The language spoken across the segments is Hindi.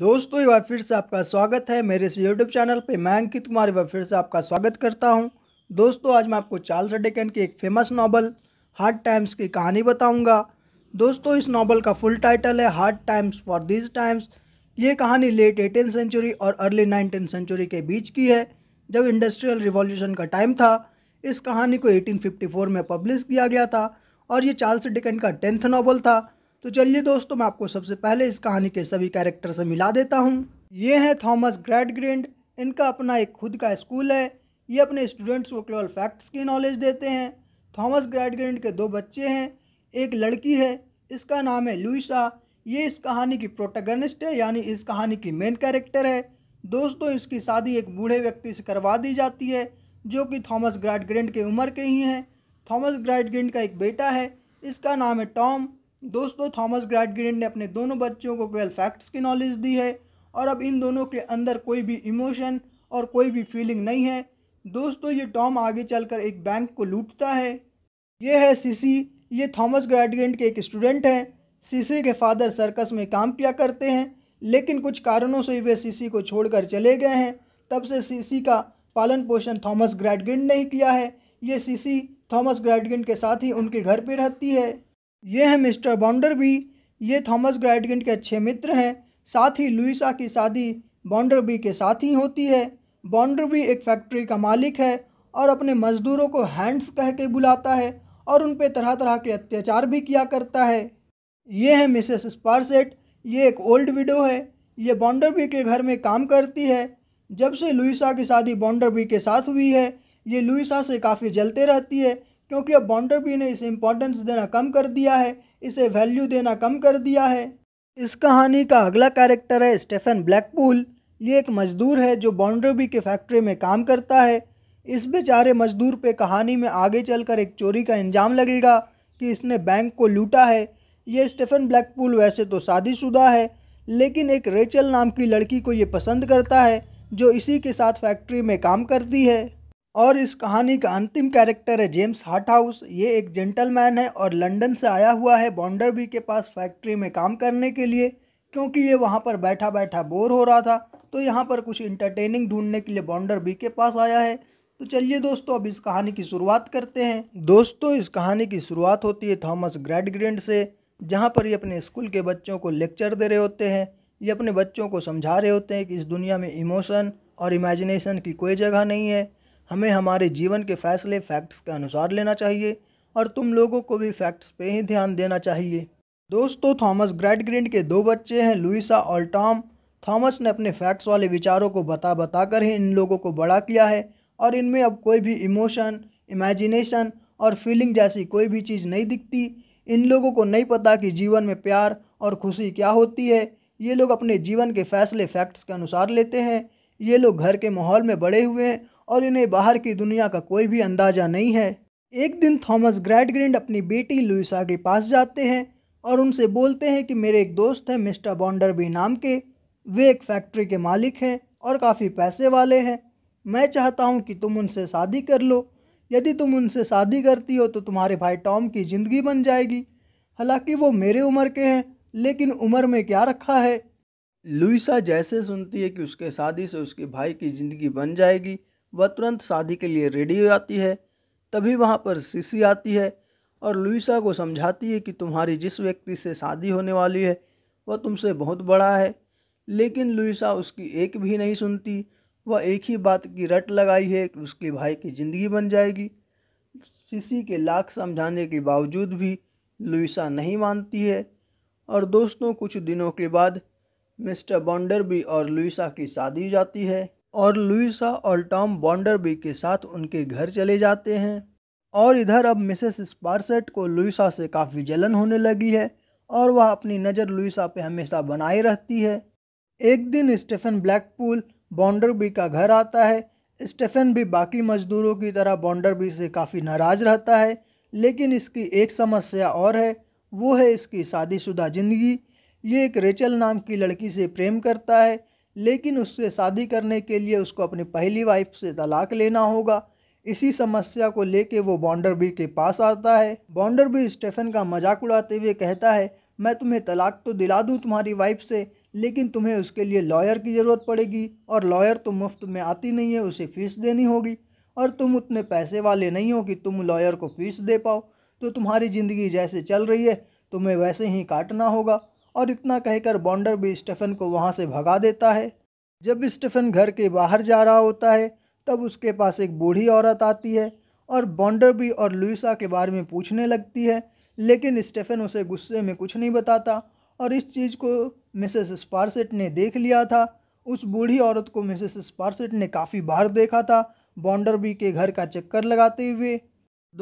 दोस्तों एक बार फिर से आपका स्वागत है मेरे इस यूट्यूब चैनल पे मैं अंकित कुमार एक बार फिर से आपका स्वागत करता हूँ दोस्तों आज मैं आपको चार्ल्स डेकन की एक फेमस नॉवल हार्ड टाइम्स की कहानी बताऊँगा दोस्तों इस नावल का फुल टाइटल है Hard Times for these times ये कहानी लेट एटीन सेंचुरी और अर्ली नाइनटीन सेंचुरी के बीच की है जब इंडस्ट्रियल रिवोल्यूशन का टाइम था इस कहानी को एटीन में पब्लिश किया गया था और ये चार्ल्स डिकन का टेंथ नावल था तो चलिए दोस्तों मैं आपको सबसे पहले इस कहानी के सभी कैरेक्टर से मिला देता हूँ ये हैं थॉमस ग्रेंड इनका अपना एक खुद का स्कूल है ये अपने स्टूडेंट्स को केवल फैक्ट्स की नॉलेज देते हैं थॉमस ग्रेडग्रिंड के दो बच्चे हैं एक लड़की है इसका नाम है लुइसा ये इस कहानी की प्रोटेगनिस्ट है यानी इस कहानी की मेन कैरेक्टर है दोस्तों इसकी शादी एक बूढ़े व्यक्ति से करवा दी जाती है जो कि थॉमस ग्रेंड के उम्र के ही हैं थॉमस ग्रेंड का एक बेटा है इसका नाम है टॉम दोस्तों थॉमस ग्रेडग्रीन ने अपने दोनों बच्चों को केवल फैक्ट्स की नॉलेज दी है और अब इन दोनों के अंदर कोई भी इमोशन और कोई भी फीलिंग नहीं है दोस्तों ये टॉम आगे चलकर एक बैंक को लूटता है ये है सीसी ये थॉमस ग्रेडग्रीन के एक स्टूडेंट हैं सीसी के फादर सर्कस में काम किया करते हैं लेकिन कुछ कारणों से वे सीसी को छोड़कर चले गए हैं तब से सीसी का पालन पोषण थॉमस ग्रेडगिन ने ही किया है ये सीसी थॉमस ग्रेडगिन के साथ ही उनके घर पर रहती है ये हैं मिस्टर बॉन्डर भी ये थॉमस ग्राइडगेंट के अच्छे मित्र हैं साथ ही लुइसा की शादी बाउंडर बी के साथ ही होती है बाउंडर बी एक फैक्ट्री का मालिक है और अपने मजदूरों को हैंड्स कह के बुलाता है और उन पर तरह तरह के अत्याचार भी किया करता है ये है मिसेस स्पारसेट ये एक ओल्ड विडो है ये बॉन्डरबी के घर में काम करती है जब से लुइसा की शादी बॉन्डरबी के साथ हुई है ये लुइसा से काफ़ी जलते रहती है क्योंकि अब बाउंडरबी ने इसे इम्पोर्टेंस देना कम कर दिया है इसे वैल्यू देना कम कर दिया है इस कहानी का अगला कैरेक्टर है स्टेफन ब्लैकपूल ये एक मजदूर है जो बाउंड्री के फैक्ट्री में काम करता है इस बेचारे मजदूर पे कहानी में आगे चलकर एक चोरी का इंजाम लगेगा कि इसने बैंक को लूटा है ये स्टेफन ब्लैकपूल वैसे तो शादीशुदा है लेकिन एक रेचल नाम की लड़की को ये पसंद करता है जो इसी के साथ फैक्ट्री में काम करती है और इस कहानी का अंतिम कैरेक्टर है जेम्स हार्ट हाउस ये एक जेंटलमैन है और लंदन से आया हुआ है बॉन्डरबी के पास फैक्ट्री में काम करने के लिए क्योंकि ये वहाँ पर बैठा बैठा बोर हो रहा था तो यहाँ पर कुछ इंटरटेनिंग ढूंढने के लिए बॉन्डरबी के पास आया है तो चलिए दोस्तों अब इस कहानी की शुरुआत करते हैं दोस्तों इस कहानी की शुरुआत होती है थॉमस ग्रेडग्रेंड से जहाँ पर ये अपने स्कूल के बच्चों को लेक्चर दे रहे होते हैं ये अपने बच्चों को समझा रहे होते हैं कि इस दुनिया में इमोशन और इमेजिनेशन की कोई जगह नहीं है हमें हमारे जीवन के फैसले फैक्ट्स के अनुसार लेना चाहिए और तुम लोगों को भी फैक्ट्स पे ही ध्यान देना चाहिए दोस्तों थॉमस ग्रेडग्रिंड के दो बच्चे हैं लुइसा और टॉम थॉमस ने अपने फैक्ट्स वाले विचारों को बता बता कर ही इन लोगों को बड़ा किया है और इनमें अब कोई भी इमोशन इमेजिनेशन और फीलिंग जैसी कोई भी चीज़ नहीं दिखती इन लोगों को नहीं पता कि जीवन में प्यार और खुशी क्या होती है ये लोग अपने जीवन के फैसले फैक्ट्स के अनुसार लेते हैं ये लोग घर के माहौल में बड़े हुए हैं और इन्हें बाहर की दुनिया का कोई भी अंदाज़ा नहीं है एक दिन थॉमस ग्रैडग्रिंड अपनी बेटी लुइसा के पास जाते हैं और उनसे बोलते हैं कि मेरे एक दोस्त हैं मिस्टर बॉन्डरबी नाम के वे एक फैक्ट्री के मालिक हैं और काफ़ी पैसे वाले हैं मैं चाहता हूँ कि तुम उनसे शादी कर लो यदि तुम उनसे शादी करती हो तो तुम्हारे भाई टॉम की ज़िंदगी बन जाएगी हालांकि वो मेरे उम्र के हैं लेकिन उम्र में क्या रखा है लुइसा जैसे सुनती है कि उसके शादी से उसके भाई की ज़िंदगी बन जाएगी वह तुरंत शादी के लिए रेडी हो जाती है तभी वहाँ पर सीसी आती है और लुइसा को समझाती है कि तुम्हारी जिस व्यक्ति से शादी होने वाली है वह तुमसे बहुत बड़ा है लेकिन लुइसा उसकी एक भी नहीं सुनती वह एक ही बात की रट लगाई है कि उसके भाई की ज़िंदगी बन जाएगी सीसी के लाख समझाने के बावजूद भी लुइसा नहीं मानती है और दोस्तों कुछ दिनों के बाद मिस्टर बॉन्डरबी और लुइसा की शादी हो जाती है और लुइसा और टॉम बॉन्डरबी के साथ उनके घर चले जाते हैं और इधर अब मिसेस स्पारसेट को लुइसा से काफ़ी जलन होने लगी है और वह अपनी नज़र लुइसा पे हमेशा बनाए रहती है एक दिन स्टेफन ब्लैकपूल बॉन्डरबी का घर आता है स्टेफन भी बाकी मजदूरों की तरह बॉन्डरबी से काफ़ी नाराज़ रहता है लेकिन इसकी एक समस्या और है वो है इसकी शादीशुदा ज़िंदगी ये एक रेचल नाम की लड़की से प्रेम करता है लेकिन उससे शादी करने के लिए उसको अपनी पहली वाइफ से तलाक लेना होगा इसी समस्या को लेके वो बॉन्डरबी के पास आता है बॉन्डरबी स्टेफन का मजाक उड़ाते हुए कहता है मैं तुम्हें तलाक तो दिला दूँ तुम्हारी वाइफ से लेकिन तुम्हें उसके लिए लॉयर की ज़रूरत पड़ेगी और लॉयर तो मुफ्त में आती नहीं है उसे फ़ीस देनी होगी और तुम उतने पैसे वाले नहीं हो कि तुम लॉयर को फ़ीस दे पाओ तो तुम्हारी ज़िंदगी जैसे चल रही है तुम्हें वैसे ही काटना होगा और इतना कहकर बॉन्डर भी स्टेफन को वहाँ से भगा देता है जब स्टेफन घर के बाहर जा रहा होता है तब उसके पास एक बूढ़ी औरत आती है और बॉन्डर भी और लुइसा के बारे में पूछने लगती है लेकिन स्टेफन उसे गुस्से में कुछ नहीं बताता और इस चीज़ को मिसेस स्पारसेट ने देख लिया था उस बूढ़ी औरत को मिसेस स्पारसेट ने काफ़ी बार देखा था बॉन्डरबी के घर का चक्कर लगाते हुए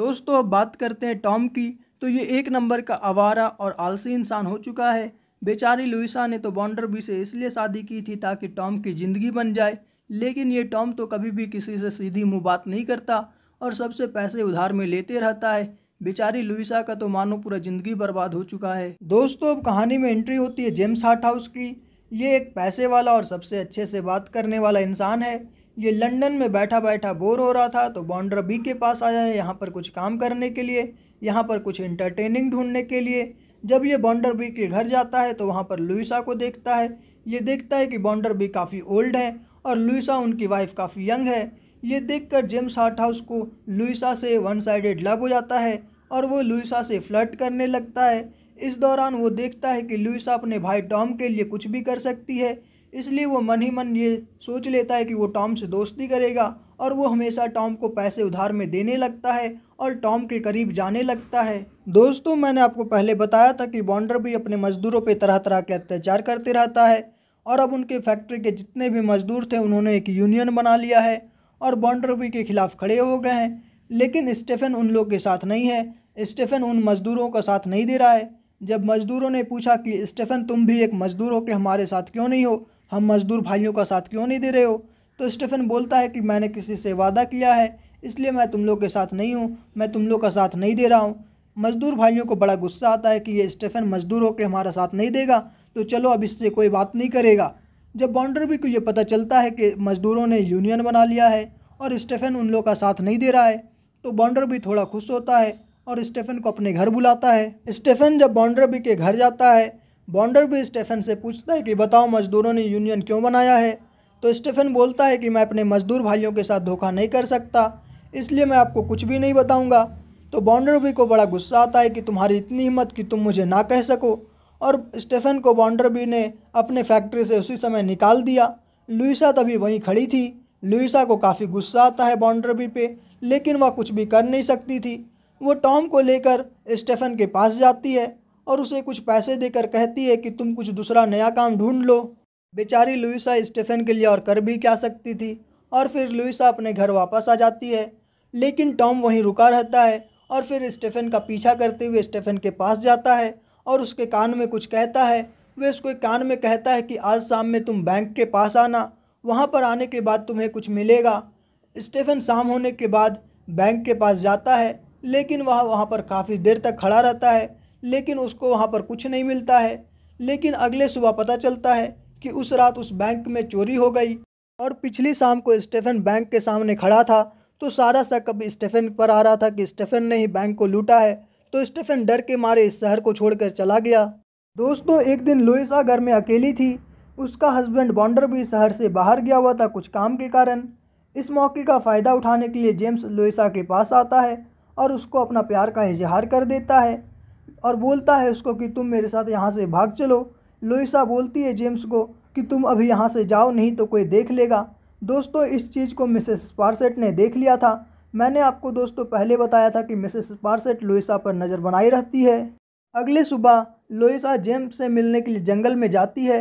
दोस्तों अब बात करते हैं टॉम की तो ये एक नंबर का आवारा और आलसी इंसान हो चुका है बेचारी लुइसा ने तो बॉन्डरबी से इसलिए शादी की थी ताकि टॉम की ज़िंदगी बन जाए लेकिन ये टॉम तो कभी भी किसी से सीधी मुँह बात नहीं करता और सबसे पैसे उधार में लेते रहता है बेचारी लुइसा का तो मानो पूरा ज़िंदगी बर्बाद हो चुका है दोस्तों अब कहानी में एंट्री होती है जेम्स हार्ट हाउस की ये एक पैसे वाला और सबसे अच्छे से बात करने वाला इंसान है ये लंदन में बैठा बैठा बोर हो रहा था तो बॉन्डर बी के पास आया है यहाँ पर कुछ काम करने के लिए यहाँ पर कुछ इंटरटेनिंग ढूंढने के लिए जब ये बॉन्डर बी के घर जाता है तो वहाँ पर लुइसा को देखता है ये देखता है कि बॉन्डर बी काफ़ी ओल्ड है और लुइसा उनकी वाइफ काफ़ी यंग है ये देखकर जेम्स हार्ट हाउस को लुइसा से वन साइडेड लव हो जाता है और वो लुइसा से फ्लर्ट करने लगता है इस दौरान वो देखता है कि लुइसा अपने भाई टॉम के लिए कुछ भी कर सकती है इसलिए वो मन ही मन ये सोच लेता है कि वो टॉम से दोस्ती करेगा और वो हमेशा टॉम को पैसे उधार में देने लगता है और टॉम के करीब जाने लगता है दोस्तों मैंने आपको पहले बताया था कि बॉन्डर भी अपने मज़दूरों पर तरह तरह के अत्याचार करते रहता है और अब उनके फैक्ट्री के जितने भी मज़दूर थे उन्होंने एक यूनियन बना लिया है और भी के खिलाफ खड़े हो गए हैं लेकिन स्टेफन उन लोग के साथ नहीं है स्टेफन उन मज़दूरों का साथ नहीं दे रहा है जब मज़दूरों ने पूछा कि स्टेफन तुम भी एक मज़दूर हो के हमारे साथ क्यों नहीं हो हम मज़दूर भाइयों का साथ क्यों नहीं दे रहे हो तो स्टीफन बोलता है कि मैंने किसी से वादा किया है इसलिए मैं तुम लोग के साथ नहीं हूँ मैं तुम लोग का साथ नहीं दे रहा हूँ मज़दूर भाइयों को बड़ा गुस्सा आता है कि ये स्टीफन मजदूर होकर हमारा साथ नहीं देगा तो चलो अब इससे कोई बात नहीं करेगा जब भी को ये पता चलता है कि मज़दूरों ने यूनियन बना लिया है और स्टीफन उन लोग का साथ नहीं दे रहा है तो भी थोड़ा खुश होता है और स्टीफन को अपने घर बुलाता है स्टीफन जब भी के घर जाता है भी स्टीफन से पूछता है कि बताओ मज़दूरों ने यूनियन क्यों बनाया है तो स्टीफन बोलता है कि मैं अपने मजदूर भाइयों के साथ धोखा नहीं कर सकता इसलिए मैं आपको कुछ भी नहीं बताऊंगा तो बॉन्डरबी को बड़ा गुस्सा आता है कि तुम्हारी इतनी हिम्मत कि तुम मुझे ना कह सको और स्टेफन को बॉन्डरबी ने अपने फैक्ट्री से उसी समय निकाल दिया लुइसा तभी वहीं खड़ी थी लुइसा को काफ़ी गुस्सा आता है बॉन्डरबी पे लेकिन वह कुछ भी कर नहीं सकती थी वो टॉम को लेकर स्टेफन के पास जाती है और उसे कुछ पैसे देकर कहती है कि तुम कुछ दूसरा नया काम ढूंढ लो बेचारी लुइसा स्टेफन के लिए और कर भी क्या सकती थी और फिर लुइसा अपने घर वापस आ जाती है लेकिन टॉम वहीं रुका रहता है और फिर स्टेफन का पीछा करते हुए स्टेफन के पास जाता है और उसके कान में कुछ कहता है वे उसको कान में कहता है कि आज शाम में तुम बैंक के पास आना वहाँ पर आने के बाद तुम्हें कुछ मिलेगा स्टेफन शाम होने के बाद बैंक के पास जाता है लेकिन वह वहाँ पर काफ़ी देर तक खड़ा रहता है लेकिन उसको वहाँ पर कुछ नहीं मिलता है लेकिन अगले सुबह पता चलता है कि उस रात उस बैंक में चोरी हो गई और पिछली शाम को स्टेफन बैंक के सामने खड़ा था तो सारा शक अब स्टेफन पर आ रहा था कि स्टेफन ने ही बैंक को लूटा है तो स्टेफन डर के मारे इस शहर को छोड़कर चला गया दोस्तों एक दिन लुइसा घर में अकेली थी उसका हस्बैंड बॉन्डर भी शहर से बाहर गया हुआ था कुछ काम के कारण इस मौके का फ़ायदा उठाने के लिए जेम्स लुइसा के पास आता है और उसको अपना प्यार का इजहार कर देता है और बोलता है उसको कि तुम मेरे साथ यहाँ से भाग चलो लोइसा बोलती है जेम्स को कि तुम अभी यहाँ से जाओ नहीं तो कोई देख लेगा दोस्तों इस चीज़ को मिसेस पार्सेट ने देख लिया था मैंने आपको दोस्तों पहले बताया था कि मिसेस पारसेट लोइसा पर नज़र बनाई रहती है अगले सुबह लोइसा जेम्स से मिलने के लिए जंगल में जाती है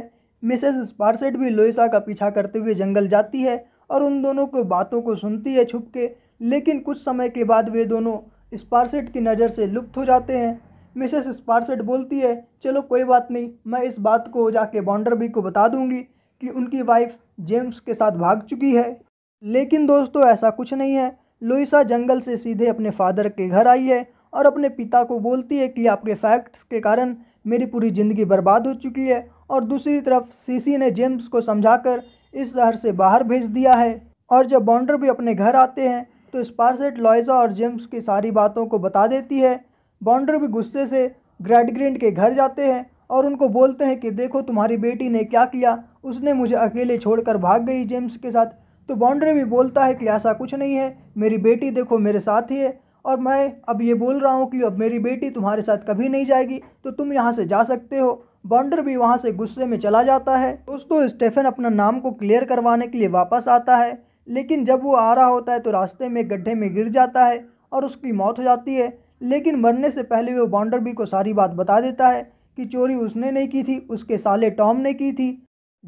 मिसेस पार्सेट भी लोइसा का पीछा करते हुए जंगल जाती है और उन दोनों को बातों को सुनती है छुप के लेकिन कुछ समय के बाद वे दोनों स्पार्सेट की नज़र से लुप्त हो जाते हैं मिसेस स्पारसेट बोलती है चलो कोई बात नहीं मैं इस बात को जाके भी को बता दूंगी कि उनकी वाइफ जेम्स के साथ भाग चुकी है लेकिन दोस्तों ऐसा कुछ नहीं है लोइसा जंगल से सीधे अपने फादर के घर आई है और अपने पिता को बोलती है कि आपके फैक्ट्स के कारण मेरी पूरी ज़िंदगी बर्बाद हो चुकी है और दूसरी तरफ सीसी ने जेम्स को समझाकर इस शहर से बाहर भेज दिया है और जब बाउंडर भी अपने घर आते हैं तो स्पारसेट लॉयजा और जेम्स की सारी बातों को बता देती है बाउंड्री भी गुस्से से ग्रेडग्रेंड के घर जाते हैं और उनको बोलते हैं कि देखो तुम्हारी बेटी ने क्या किया उसने मुझे अकेले छोड़कर भाग गई जेम्स के साथ तो बाउंड्री भी बोलता है कि ऐसा कुछ नहीं है मेरी बेटी देखो मेरे साथ ही है और मैं अब ये बोल रहा हूँ कि अब मेरी बेटी तुम्हारे साथ कभी नहीं जाएगी तो तुम यहाँ से जा सकते हो बाउंड्री भी वहाँ से गुस्से में चला जाता है दोस्तों स्टेफन अपना नाम को क्लियर करवाने के लिए वापस आता है लेकिन जब वो आ रहा होता है तो रास्ते में गड्ढे में गिर जाता है और उसकी मौत हो जाती है लेकिन मरने से पहले वो बॉन्डरबी को सारी बात बता देता है कि चोरी उसने नहीं की थी उसके साले टॉम ने की थी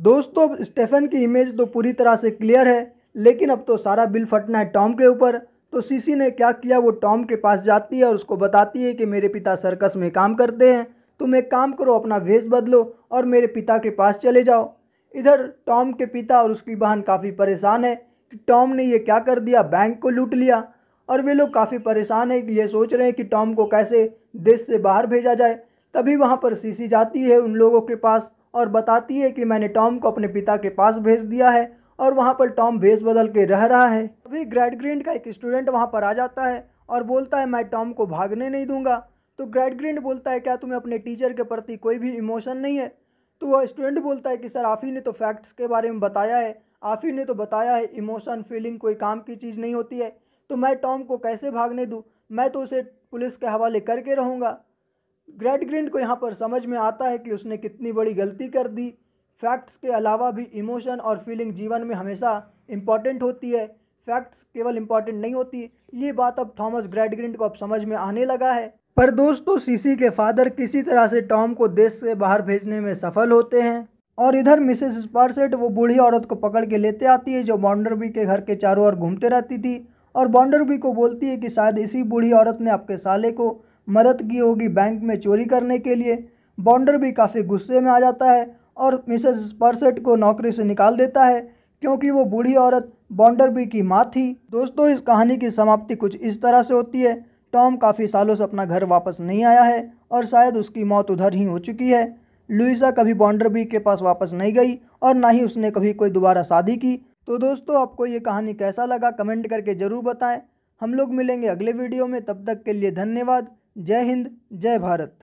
दोस्तों अब स्टेफन की इमेज तो पूरी तरह से क्लियर है लेकिन अब तो सारा बिल फटना है टॉम के ऊपर तो सीसी ने क्या किया वो टॉम के पास जाती है और उसको बताती है कि मेरे पिता सर्कस में काम करते हैं तुम एक काम करो अपना वेश बदलो और मेरे पिता के पास चले जाओ इधर टॉम के पिता और उसकी बहन काफ़ी परेशान है कि टॉम ने ये क्या कर दिया बैंक को लूट लिया और वे लोग काफ़ी परेशान हैं ये सोच रहे हैं कि टॉम को कैसे देश से बाहर भेजा जाए तभी वहाँ पर सीसी जाती है उन लोगों के पास और बताती है कि मैंने टॉम को अपने पिता के पास भेज दिया है और वहाँ पर टॉम भेस बदल के रह रहा है तभी ग्रेड ग्रीन का एक स्टूडेंट वहाँ पर आ जाता है और बोलता है मैं टॉम को भागने नहीं दूंगा तो ग्रेड ग्रीन बोलता है क्या तुम्हें अपने टीचर के प्रति कोई भी इमोशन नहीं है तो वह स्टूडेंट बोलता है कि सर आफ़ी ने तो फैक्ट्स के बारे में बताया है आफ़ी ने तो बताया है इमोशन फीलिंग कोई काम की चीज़ नहीं होती है तो मैं टॉम को कैसे भागने दूँ मैं तो उसे पुलिस के हवाले करके रहूँगा ग्रेड ग्रिंड को यहाँ पर समझ में आता है कि उसने कितनी बड़ी गलती कर दी फैक्ट्स के अलावा भी इमोशन और फीलिंग जीवन में हमेशा इम्पॉर्टेंट होती है फैक्ट्स केवल इम्पॉर्टेंट नहीं होती ये बात अब थॉमस ग्रेड ग्रेडग्रिंड को अब समझ में आने लगा है पर दोस्तों सीसी के फादर किसी तरह से टॉम को देश से बाहर भेजने में सफल होते हैं और इधर मिसेस स्पार्सेट वो बूढ़ी औरत को पकड़ के लेते आती है जो बॉन्डरबी के घर के चारों ओर घूमते रहती थी और बॉन्डरबी को बोलती है कि शायद इसी बूढ़ी औरत ने आपके साले को मदद की होगी बैंक में चोरी करने के लिए बॉन्डरबी काफ़ी गुस्से में आ जाता है और मिसेस परसेट को नौकरी से निकाल देता है क्योंकि वो बूढ़ी औरत बॉन्डरबी की माँ थी दोस्तों इस कहानी की समाप्ति कुछ इस तरह से होती है टॉम काफ़ी सालों से अपना घर वापस नहीं आया है और शायद उसकी मौत उधर ही हो चुकी है लुइसा कभी बॉन्डरबी के पास वापस नहीं गई और ना ही उसने कभी कोई दोबारा शादी की तो दोस्तों आपको ये कहानी कैसा लगा कमेंट करके ज़रूर बताएं हम लोग मिलेंगे अगले वीडियो में तब तक के लिए धन्यवाद जय हिंद जय भारत